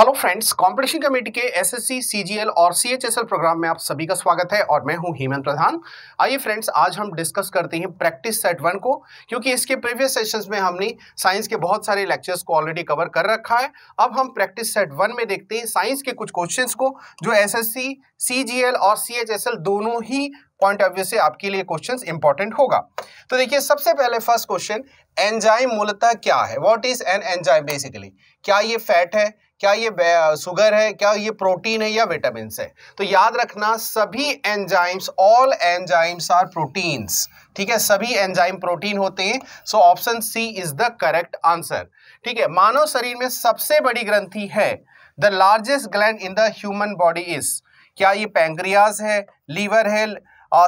hello friends competition committee के SSC, CGL और CHSL program में आप सभी का स्वागत है और मैं हूं हेमंत प्रधान आइए फ्रेंड्स आज हम डिस्कस करते हैं प्रैक्टिस सेट वन को क्योंकि इसके प्रीवियस सेशंस में हमने साइंस के बहुत सारे लेक्चर्स को ऑलरेडी कवर कर रखा है अब हम प्रैक्टिस सेट वन में देखते हैं साइंस के कुछ क्वेश्चन को जो एस एस और सी दोनों ही पॉइंट ऑफ व्यू से आपके लिए क्वेश्चन इंपॉर्टेंट होगा तो देखिए सबसे पहले फर्स्ट क्वेश्चन एंजाइम मूलतः क्या है what is an enzyme basically क्या ये फैट है क्या ये शुगर है क्या ये प्रोटीन है या विटामिन है तो याद रखना सभी enzymes all enzymes are proteins ठीक है सभी एंजाइम प्रोटीन होते हैं so option c is the correct answer ठीक है मानव शरीर में सबसे बड़ी ग्रंथि है the largest gland in the human body is क्या ये पैंक्रियाज है लीवर है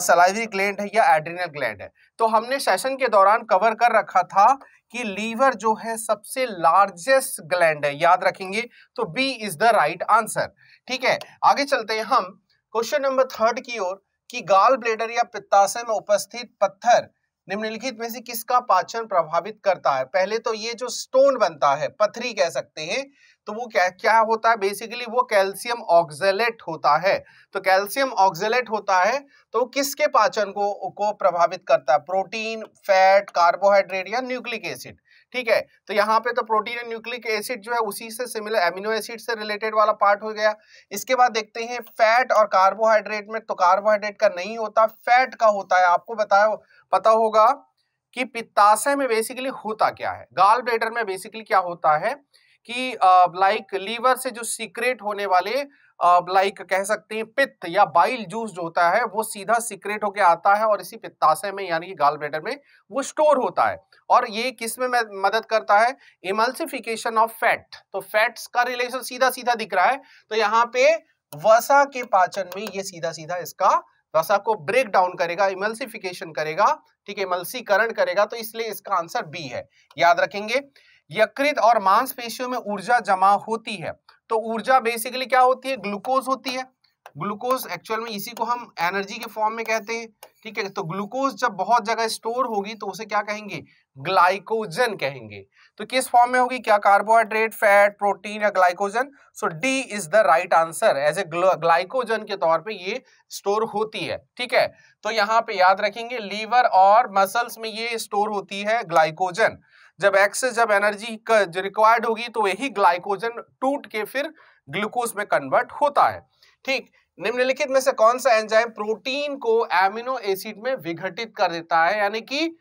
सलाइवरी uh, ग्लैंड है या एड्रीनल ग्लैंड है तो हमने सेशन के दौरान कवर कर रखा था कि लीवर जो है सबसे लार्जेस्ट ग्लैंड है याद रखेंगे तो b is the right answer ठीक है आगे चलते हैं हम क्वेश्चन नंबर थर्ड की ओर कि गाल ब्लेडर या पित्ताशय में उपस्थित पत्थर निम्नलिखित में से किसका पाचन प्रभावित करता है पहले तो ये जो स्टोन बनता है पथरी कह सकते हैं तो वो क्या क्या होता है बेसिकली वो कैल्शियम ऑक्जेलेट होता है तो कैल्शियम ऑक्जेलेट होता है तो वो किसके पाचन को को प्रभावित करता है प्रोटीन फैट कार्बोहाइड्रेट या न्यूक्लिक एसिड ठीक है तो यहाँ पे तो प्रोटीन एंड न्यूक्लिक एसिड जो है उसी से सिमिलर एमिनो एसिड से रिलेटेड वाला पार्ट हो गया इसके बाद देखते हैं फैट और कार्बोहाइड्रेट में तो कार्बोहाइड्रेट का नहीं होता फैट का होता है आपको बताया पता होगा कि पित्ताशय में बेसिकली होता क्या है गाल ब्लेडर में बेसिकली क्या होता है कि लाइक लीवर से जो सीक्रेट होने वाले लाइक कह सकते हैं पित्त या बाइल जूस जो होता है वो सीधा सिक्रेट होके आता है और इसी पित्ताशय में यानी कि गाल ब्लेडर में वो स्टोर होता है और ये किस में मदद करता है इमल्सिफिकेशन ऑफ फैट तो फैट्स का रिलेशन सीधा सीधा दिख रहा है तो यहाँ पे वसा के पाचन में ये सीधा सीधा इसका वसा को ब्रेक डाउन करेगा इमल्सिफिकेशन करेगा ठीक है इमल्सीकरण करेगा तो इसलिए इसका आंसर बी है याद रखेंगे यकृत और मांसपेशियों में ऊर्जा जमा होती है तो ऊर्जा बेसिकली क्या होती है ग्लूकोज होती है ग्लूकोज एक्चुअल में इसी को हम एनर्जी के फॉर्म में कहते हैं ठीक है तो ग्लूकोज जब बहुत जगह स्टोर होगी तो उसे क्या कहेंगे ग्लाइकोजन कहेंगे तो किस फॉर्म में होगी क्या कार्बोहाइड्रेट फैट प्रोटीन या glycogen so d is the right answer as a glycogen के तौर पे ये स्टोर होती है ठीक है तो यहाँ पे याद रखेंगे लीवर और मसल्स में ये स्टोर होती है ग्लाइकोजन जब एक्स जब एनर्जी रिक्वायर्ड होगी तो यही ग्लाइकोजन टूट के फिर ग्लूकोज में कन्वर्ट होता है ठीक निम्नलिखित में से कौन सा एंजाइम प्रोटीन को एमिनो एसिड में विघटित कर देता है यानी कि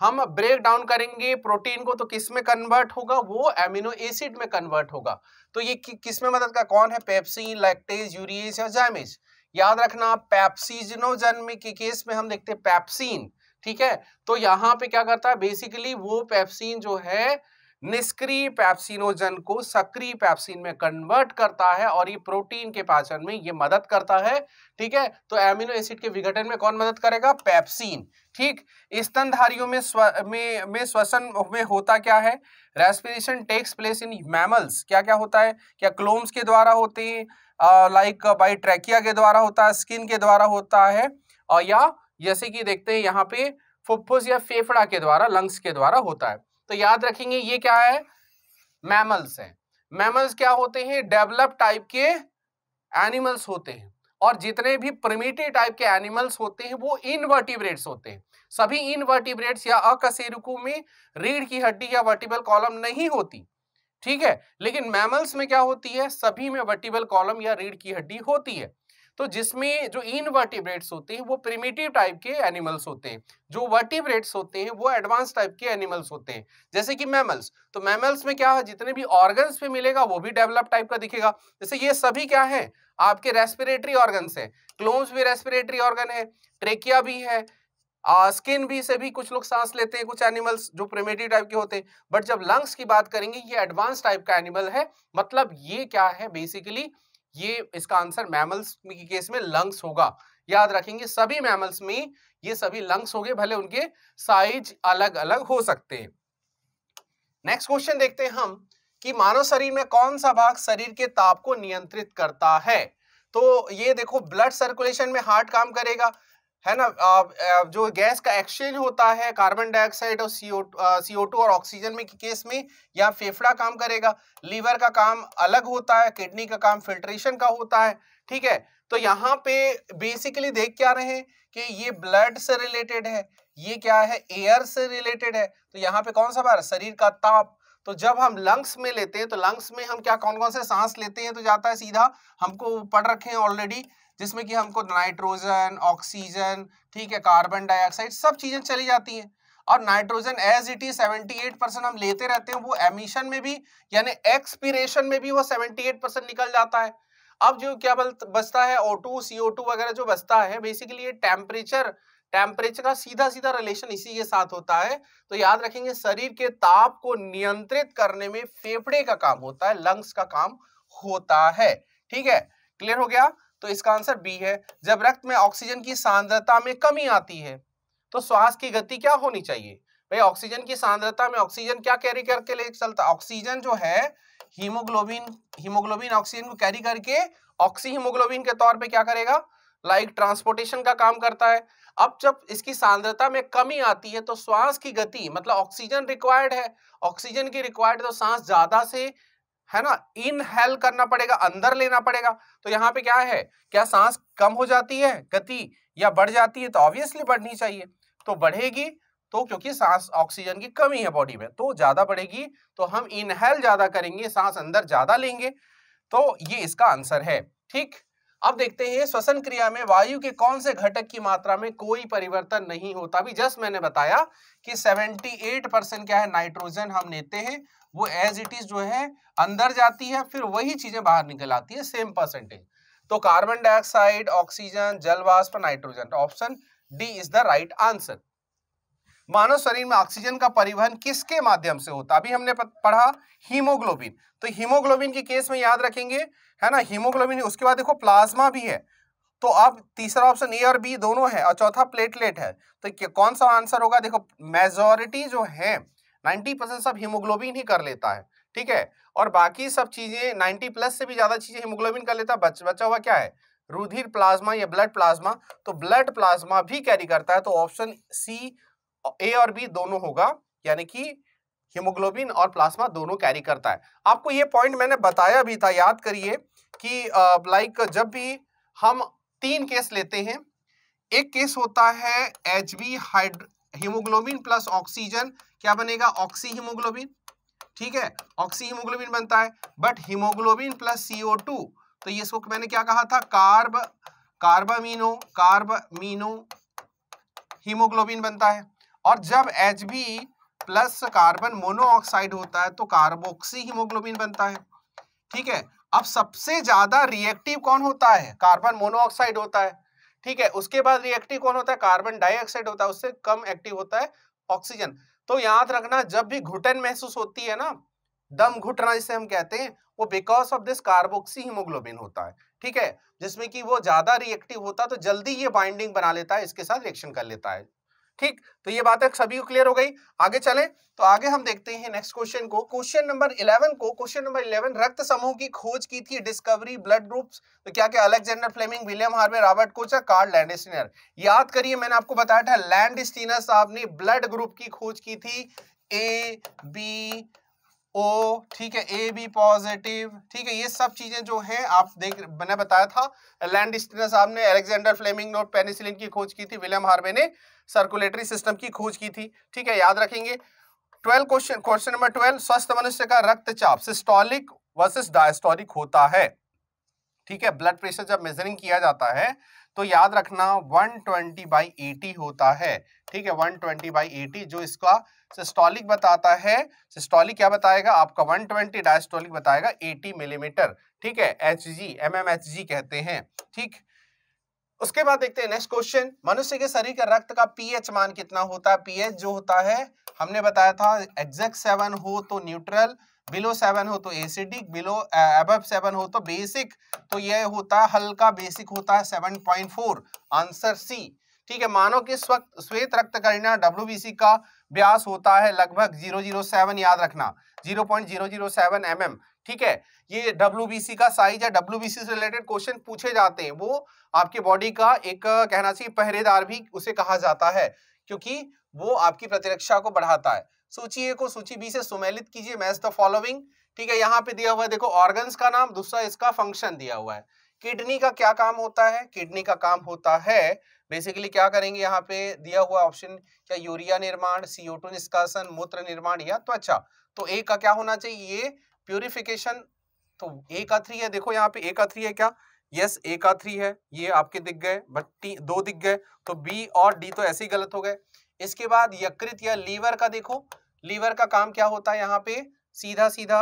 हम ब्रेक डाउन करेंगे प्रोटीन को तो किस में कन्वर्ट होगा वो एमिनो एसिड में कन्वर्ट होगा तो ये कि, किस में मदद का कौन है पेप्सिन लैक्टेज यूरिएज या जैमेज याद रखना पैप्सीजनोजन के केस में हम देखते हैं पैप्सिन ठीक है तो यहाँ पे क्या करता है बेसिकली वो पैप्सिन जो है निष्क्रिय पैप्सिनोजन को सक्रिय पैप्सिन में कन्वर्ट करता है और ये प्रोटीन के पाचन में ये मदद करता है ठीक है तो एमिनो एसिड के विघटन में कौन मदद करेगा पैप्सिन ठीक स्तनधारियों में स्व में में श्वसन में होता क्या है respiration takes place in mammals क्या क्या होता है क्या क्लोम्स के द्वारा होते हैं लाइक बाई ट्रैकिया के द्वारा होता है स्किन के द्वारा होता है और या जैसे कि देखते हैं यहाँ पे फुफ्फुस या फेफड़ा के द्वारा लंग्स के द्वारा होता है तो याद रखेंगे ये क्या है मैमल्स हैं मैमल्स क्या होते हैं डेवलप टाइप के एनिमल्स होते हैं और जितने भी प्रमिटिव टाइप के एनिमल्स होते हैं वो इनवर्टिब्रेट्स होते हैं सभी इनवर्टिब्रेट्स या अकशेरुकों में रीढ़ की हड्डी या वर्टिबल कॉलम नहीं होती ठीक है लेकिन मैमल्स में क्या होती है सभी में वर्टिबल कॉलम या रीढ़ की हड्डी होती है तो जिसमें जो इनवर्टिब्रेट्स होते हैं वो प्रिमेटिव टाइप के एनिमल्स होते हैं जो वर्टिब्रेट्स होते हैं वो एडवांस टाइप के एनिमल्स होते हैं जैसे कि मैमल्स तो मैमल्स में क्या है जितने भी ऑर्गन्स पे मिलेगा वो भी डेवलप टाइप का दिखेगा जैसे ये सभी क्या है आपके रेस्पिरेटरी ऑर्गन है क्लोन्स भी रेस्पिरेटरी ऑर्गन है ट्रेकिया भी है स्किन भी से भी कुछ लोग सांस लेते हैं कुछ एनिमल्स जो प्रेमेटिव टाइप के होते हैं बट जब लंग्स की बात करेंगे ये एडवांस टाइप का एनिमल है मतलब ये क्या है बेसिकली ये इसका आंसर मैमल्स के केस में लंग्स होगा याद रखेंगे सभी मैमल्स में ये सभी लंग्स हो गए भले उनके साइज अलग अलग हो सकते हैं नेक्स्ट क्वेश्चन देखते हैं हम कि मानव शरीर में कौन सा भाग शरीर के ताप को नियंत्रित करता है तो ये देखो ब्लड सर्कुलेशन में हार्ट काम करेगा है ना जो गैस का एक्सचेंज होता है कार्बन डाइऑक्साइड और सीओ सीओ टू और ऑक्सीजन में केस में या फेफड़ा काम करेगा लीवर का काम अलग होता है किडनी का काम फिल्ट्रेशन का होता है ठीक है तो यहाँ पे बेसिकली देख क्या रहे हैं कि ये ब्लड से रिलेटेड है ये क्या है एयर से रिलेटेड है तो यहाँ पे कौन सा बार शरीर का ताप तो जब हम लंग्स में लेते हैं तो लंग्स में हम क्या कौन कौन से सांस लेते हैं तो जाता है सीधा हमको पढ़ रखे हैं ऑलरेडी जिसमें कि हमको नाइट्रोजन ऑक्सीजन ठीक है कार्बन डाइऑक्साइड सब चीज़ें चली जाती हैं और nitrogen as it is 78 percent हम लेते रहते हैं वो एमिशन में भी यानी एक्सपीरेशन में भी वो 78 परसेंट निकल जाता है अब जो क्या बचता है ओ टू सी ओ टू वगैरह जो बचता है बेसिकली ये टेम्परेचर टेम्परेचर का सीधा सीधा रिलेशन इसी के साथ होता है तो याद रखेंगे शरीर के ताप को नियंत्रित करने में फेफड़े का काम होता है लंग्स का काम होता है ठीक है क्लियर हो गया तो इसका आंसर बी है जब रक्त में ऑक्सीजन की सांद्रता में कमी आती है तो श्वास की गति क्या होनी चाहिए भाई ऑक्सीजन की सांद्रता में ऑक्सीजन क्या कैरी करके ले चलता ऑक्सीजन जो है हीमोग्लोबिन हीमोग्लोबिन ऑक्सीजन को कैरी करके ऑक्सी हीमोग्लोबिन के तौर पे क्या करेगा लाइक like, ट्रांसपोर्टेशन का काम करता है अब जब इसकी सांद्रता में कमी आती है तो श्वास की गति मतलब ऑक्सीजन रिक्वायर्ड है ऑक्सीजन की रिक्वायर्ड तो सांस ज्यादा से है ना इनहेल करना पड़ेगा अंदर लेना पड़ेगा तो यहाँ पे क्या है क्या सांस कम हो जाती है गति या बढ़ जाती है तो ऑब्वियसली बढ़नी चाहिए तो बढ़ेगी तो क्योंकि सांस ऑक्सीजन की कमी है बॉडी में तो ज्यादा बढ़ेगी तो हम इनहेल ज्यादा करेंगे सांस अंदर ज्यादा लेंगे तो ये इसका आंसर है ठीक अब देखते हैं श्वसन क्रिया में वायु के कौन से घटक की मात्रा में कोई परिवर्तन नहीं होता अभी जस्ट मैंने बताया कि 78 परसेंट क्या है नाइट्रोजन हम लेते हैं वो एज इट इज जो है अंदर जाती है फिर वही चीजें बाहर निकल आती है सेम परसेंटेज तो कार्बन डाइऑक्साइड ऑक्सीजन जल वाष्प nitrogen option d is the right answer मानव शरीर में ऑक्सीजन का परिवहन किसके माध्यम से होता अभी हमने पढ़ा हीमोग्लोबिन तो हीमोग्लोबिन के केस में याद रखेंगे है ना हीमोग्लोबिन उसके बाद देखो प्लाज्मा भी है तो अब तीसरा ऑप्शन ए और बी दोनों है और चौथा प्लेटलेट है तो कौन सा आंसर होगा देखो मेजोरिटी जो है 90 परसेंट सब हीमोग्लोबिन ही कर लेता है ठीक है और बाकी सब चीजें 90 प्लस से भी ज्यादा चीजें हीमोग्लोबिन कर लेता है बचा हुआ क्या है रुधिर प्लाज्मा या ब्लड प्लाज्मा तो ब्लड प्लाज्मा भी कैरी करता है तो ऑप्शन सी ए और बी दोनों होगा यानी कि हीमोग्लोबिन और प्लाज्मा दोनों कैरी करता है आपको ये पॉइंट मैंने बताया भी था याद करिए कि लाइक जब भी हम तीन केस लेते हैं एक केस होता है h b hydro haemoglobin plus oxygen क्या बनेगा ऑक्सी हीमोग्लोबिन ठीक है ऑक्सी हीमोग्लोबिन बनता है but haemoglobin plus CO two तो ये इसको मैंने क्या कहा था कार्ब कार्बामीनो कार्बामीनो हीमोग्लोबिन बनता है और जब h b plus carbon monoxide होता है तो कार्बोक्सी हीमोग्लोबिन बनता है ठीक है अब सबसे ज्यादा रिएक्टिव कौन होता है कार्बन मोनोऑक्साइड होता है ठीक है उसके बाद रिएक्टिव कौन होता है कार्बन डाइऑक्साइड होता है उससे कम एक्टिव होता है ऑक्सीजन तो याद रखना जब भी घुटन महसूस होती है ना दम घुटना जिसे हम कहते हैं वो because of this carboxy haemoglobin होता है ठीक है जिसमें कि वो ज्यादा रिएक्टिव होता है तो जल्दी ये बाइंडिंग बना लेता है इसके साथ रिएक्शन कर लेता है ठीक तो ये बात है सभी को क्लियर हो गई आगे चले तो आगे हम देखते हैं नेक्स्ट क्वेश्चन को क्वेश्चन नंबर 11 को क्वेश्चन नंबर 11 रक्त समूह की खोज की थी डिस्कवरी ब्लड ग्रुप्स तो क्या क्या Alexander Fleming William Harvey Robert Koch Karl Landsteiner याद करिए मैंने आपको बताया था लैंडस्टीनर साहब ने ब्लड ग्रुप की खोज की थी ए बी ओ ठीक है ए बी पॉजिटिव ठीक है ये सब चीजें जो है आप देख मैंने बताया था लैंड साहब ने एलेक्जेंडर फ्लेमिंग नोट पेनिसिलिन की खोज की थी विलियम हार्वे ने सर्कुलेटरी सिस्टम की खोज की थी ठीक है याद रखेंगे twelve question question number twelve स्वस्थ मनुष्य का रक्तचाप सिस्टोलिक वर्सेस डायस्टोलिक होता है ठीक है ब्लड प्रेशर जब मेजरिंग किया जाता है तो याद रखना 120 ट्वेंटी बाई एटी होता है ठीक है 120 ट्वेंटी बाई एटी जो इसका सिस्टोलिक बताता है सिस्टोलिक क्या बताएगा आपका 120 ट्वेंटी डायस्टोलिक बताएगा 80 मिलीमीटर ठीक है h g m m h g कहते हैं ठीक उसके बाद देखते हैं नेक्स्ट क्वेश्चन मनुष्य के शरीर का रक्त का पीएच मान कितना होता है पीएच जो होता है हमने बताया था एग्जैक्ट सेवन हो तो न्यूट्रल बिलो सेवन हो तो एसिडिक बिलो अब सेवन हो तो बेसिक तो यह होता है हल्का बेसिक होता है seven point four answer c ठीक है मानो कि श्वेत रक्त करना डब्ल्यू का ब्यास होता है लगभग जीरो जीरो सेवन याद रखना zero point zero zero seven m m ठीक है ये डब्ल्यू का साइज है डब्ल्यू से रिलेटेड क्वेश्चन पूछे जाते हैं वो आपके बॉडी का एक कहना चाहिए पहरेदार भी उसे कहा जाता है क्योंकि वो आपकी प्रतिरक्षा को बढ़ाता है सूची ए को सूची बी से सुमेलित कीजिए मैच द फॉलोइंग ठीक है यहाँ पे दिया हुआ है देखो ऑर्गन्स का नाम दूसरा इसका फंक्शन दिया हुआ है किडनी का क्या काम होता है किडनी का काम होता है बेसिकली क्या करेंगे यहाँ पे दिया हुआ ऑप्शन क्या यूरिया निर्माण सीओ टू निष्कासन मूत्र निर्माण या त्वचा तो ए का क्या होना चाहिए ये प्यूरिफिकेशन तो ए का थ्री है देखो यहाँ पे ए का थ्री है क्या यस ए का थ्री है ये आपके दिख गए बट दो दिख गए तो बी और डी तो ऐसे ही गलत हो गए इसके बाद यकृत या लीवर का देखो लीवर का काम क्या होता है यहाँ पे सीधा सीधा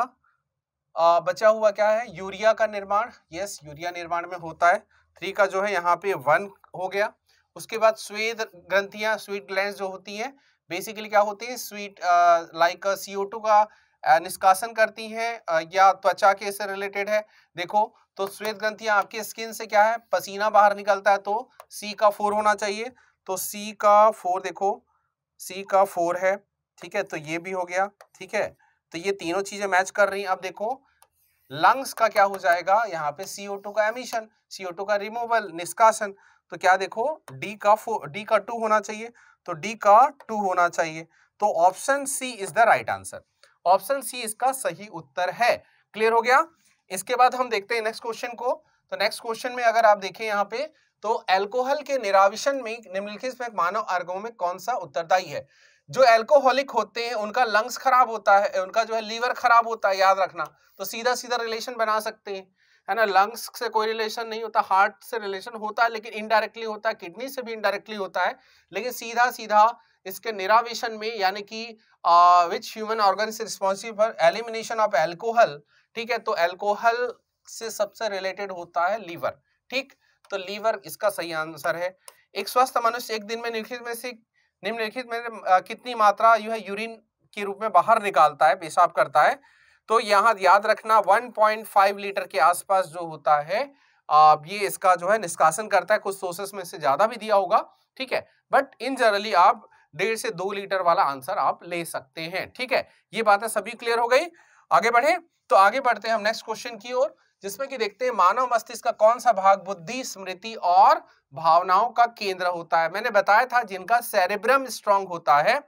आ, बचा हुआ क्या है यूरिया का निर्माण यस यूरिया निर्माण में होता है थ्री का जो है यहाँ पे वन हो गया उसके बाद स्वेद ग्रंथियां स्वीट ग्लैंड जो होती है बेसिकली क्या होती है स्वीट लाइक सीओ टू का निष्कासन करती हैं या त्वचा के से रिलेटेड है देखो तो श्वेत ग्रंथियां आपके स्किन से क्या है पसीना बाहर निकलता है तो सी का फोर होना चाहिए तो C का फोर देखो C का फोर है ठीक है तो ये भी हो गया ठीक है तो ये तीनों चीजें मैच कर रही अब देखो लंग्स का क्या हो जाएगा यहाँ पे CO2 का एमिशन CO2 का रिमूवल निष्कासन तो क्या देखो D का फोर डी का टू होना चाहिए तो D का टू होना चाहिए तो option c is the right answer option c इसका सही उत्तर है क्लियर हो गया इसके बाद हम देखते हैं नेक्स्ट क्वेश्चन को तो नेक्स्ट क्वेश्चन में अगर आप देखें यहाँ पे तो एल्कोहल के निराविशन में निम्नलिखित में मानव अर्गों में कौन सा उत्तरदायी है जो एल्कोहलिक होते हैं उनका लंग्स खराब होता है उनका जो है लीवर खराब होता है याद रखना तो सीधा सीधा रिलेशन बना सकते हैं है ना लंग्स से कोई रिलेशन नहीं होता हार्ट से रिलेशन होता है लेकिन इनडायरेक्टली होता है किडनी से भी इनडायरेक्टली होता है लेकिन सीधा सीधा इसके निरावेशन में यानी कि विच ह्यूमन ऑर्गन से responsible for elimination of alcohol ठीक है तो एल्कोहल से सबसे रिलेटेड होता है लीवर ठीक तो लीवर इसका सही आंसर है एक स्वस्थ मनुष्य एक दिन में निम्नलिखित में से निम्नलिखित में कितनी मात्रा जो है यूरिन के रूप में बाहर निकालता है पेशाब करता है तो यहाँ याद रखना 1.5 लीटर के आसपास जो होता है आप ये इसका जो है निष्कासन करता है कुछ सोर्सेस में से ज़्यादा भी दिया होगा ठीक है बट इन जनरली आप डेढ़ से दो लीटर वाला आंसर आप ले सकते हैं ठीक है ये बातें सभी क्लियर हो गई आगे बढ़े तो आगे बढ़ते हैं हम नेक्स्ट क्वेश्चन की ओर जिसमें कि देखते हैं मानव मस्तिष्क का कौन सा भाग बुद्धि स्मृति और भावनाओं का केंद्र होता है मैंने बताया था जिनका सेरेब्रम स्ट्रांग होता है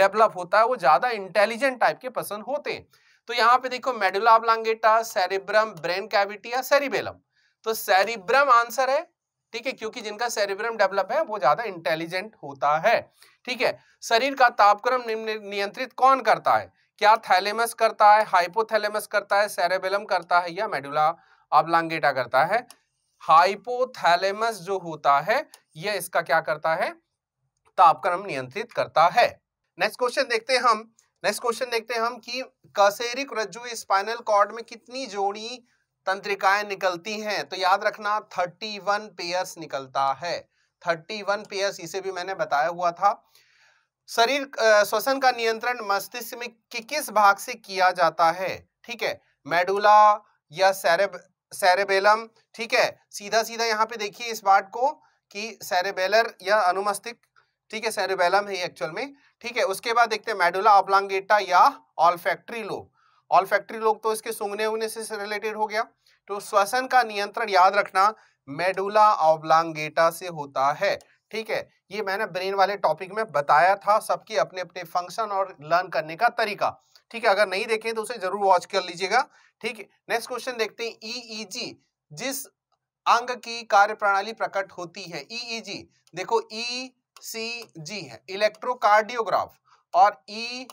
डेवलप होता है वो ज्यादा इंटेलिजेंट टाइप के पर्सन होते हैं तो यहाँ पे देखो मेडुलाबलांगेटा सेरेब्रम ब्रेन कैविटी या सेरिबेलम तो सेरिब्रम आंसर है ठीक है क्योंकि जिनका सेरिब्रम डेवलप है वो ज्यादा इंटेलिजेंट होता है ठीक है शरीर का तापक्रम नियंत्रित कौन करता है क्या थैलेमस करता है हाइपोथैलेमस करता है सेरेबेलम करता है या मेडुला ऑब्लांगेटा करता है हाइपोथैलेमस जो होता है यह इसका क्या करता है तापक्रम नियंत्रित करता है नेक्स्ट क्वेश्चन देखते हैं हम नेक्स्ट क्वेश्चन देखते हैं हम कि कसेरिक रज्जु स्पाइनल कॉर्ड में कितनी जोड़ी तंत्रिकाएं निकलती हैं तो याद रखना 31 पेयर्स निकलता है 31 पेयर्स इसे भी मैंने बताया हुआ था शरीर श्वसन का नियंत्रण मस्तिष्क में कि किस भाग से किया जाता है ठीक है मेडुला या सैरेब सैरेबेलम ठीक है सीधा सीधा यहाँ पे देखिए इस बात को कि सैरेबेलर या अनुमस्तिक ठीक है सैरेबेलम है एक्चुअल में ठीक है उसके बाद देखते हैं मेडुला ऑब्लांगेटा या ऑलफैक्ट्री लोब ऑलफैक्ट्री लोब तो इसके सूंघने उगने से रिलेटेड हो गया तो श्वसन का नियंत्रण याद रखना मेडुला ऑब्लांगेटा से होता है ठीक है ये मैंने ब्रेन वाले टॉपिक में बताया था सबके अपने अपने फंक्शन और लर्न करने का तरीका ठीक है अगर नहीं देखें तो उसे जरूर वॉच कर लीजिएगा ठीक है नेक्स्ट क्वेश्चन देखते हैं ईईजी e e जिस अंग की कार्य प्रणाली प्रकट होती है ईईजी e देखो ई सी जी है इलेक्ट्रोकार्डियोग्राफ और ई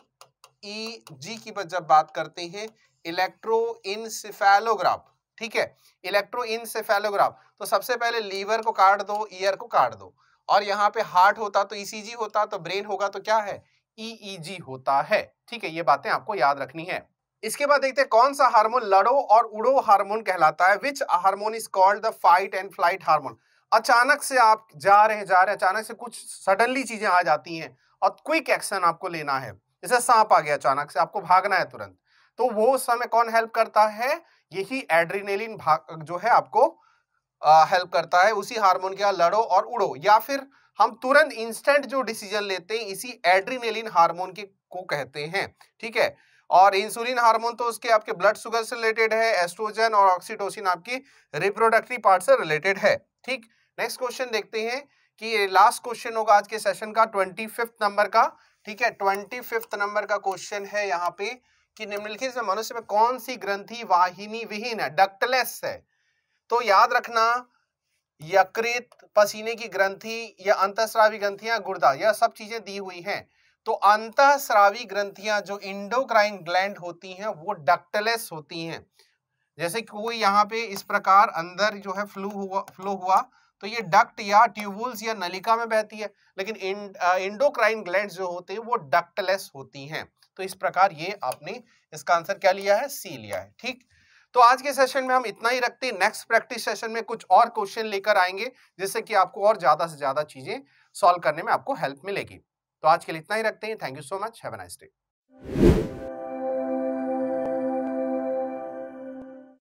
ई जी की जब बात करते हैं इलेक्ट्रो इनसेफेलोग्राफ ठीक है इलेक्ट्रो इनसेफेलोग्राफ तो सबसे पहले लीवर को काट दो ईयर को काट दो और यहाँ पे हार्ट होता तो ईसीजी e होता तो ब्रेन होगा तो क्या है ईईजी e e होता है ठीक है ये बातें आपको याद रखनी है इसके बाद देखते हैं कौन सा हार्मोन लड़ो और उड़ो हार्मोन कहलाता है which hormone is called the fight and flight hormone अचानक से आप जा रहे जा रहे अचानक से कुछ सडनली चीजें आ जाती हैं और क्विक एक्शन आपको लेना है जैसे सांप आ गया अचानक से आपको भागना है तुरंत तो वो समय कौन हेल्प करता है यही एड्रीनेलिन भाग जो है आपको हेल्प करता है उसी हार्मोन के यहाँ लड़ो और उड़ो या फिर हम तुरंत इंस्टेंट जो डिसीजन लेते हैं इसी एड्रीनेलिन हार्मोन के को कहते हैं ठीक है और इंसुलिन हार्मोन तो उसके आपके ब्लड शुगर से रिलेटेड है एस्ट्रोजन और ऑक्सीटोसिन आपकी रिप्रोडक्टिव पार्ट से रिलेटेड है ठीक नेक्स्ट क्वेश्चन देखते हैं कि लास्ट क्वेश्चन होगा आज के सेशन का ट्वेंटी नंबर का ठीक है ट्वेंटी नंबर का क्वेश्चन है यहाँ पे कि निम्नलिखित मनुष्य में कौन सी ग्रंथि वाहिनी विहीन है डक्टलेस है तो याद रखना यकृत पसीने की ग्रंथि या अंतस्रावी ग्रंथियां गुर्दा यह सब चीजें दी हुई हैं तो अंतस्रावी ग्रंथियां जो इंडोक्राइन ग्लैंड होती हैं वो डक्टलेस होती हैं जैसे कोई यहाँ पे इस प्रकार अंदर जो है फ्लू हुआ फ्लो हुआ तो ये डक्ट या ट्यूबुल्स या नलिका में बहती है लेकिन इंडोक्राइन ग्लैंड जो होते हैं वो डक्टलेस होती हैं तो इस प्रकार ये आपने इसका आंसर क्या लिया है सी लिया है ठीक तो आज के सेशन में हम इतना ही रखते हैं नेक्स्ट प्रैक्टिस सेशन में कुछ और क्वेश्चन लेकर आएंगे जिससे कि आपको और ज़्यादा से ज़्यादा चीज़ें सॉल्व करने में आपको हेल्प मिलेगी तो आज के लिए इतना ही रखते हैं thank you so much have nice day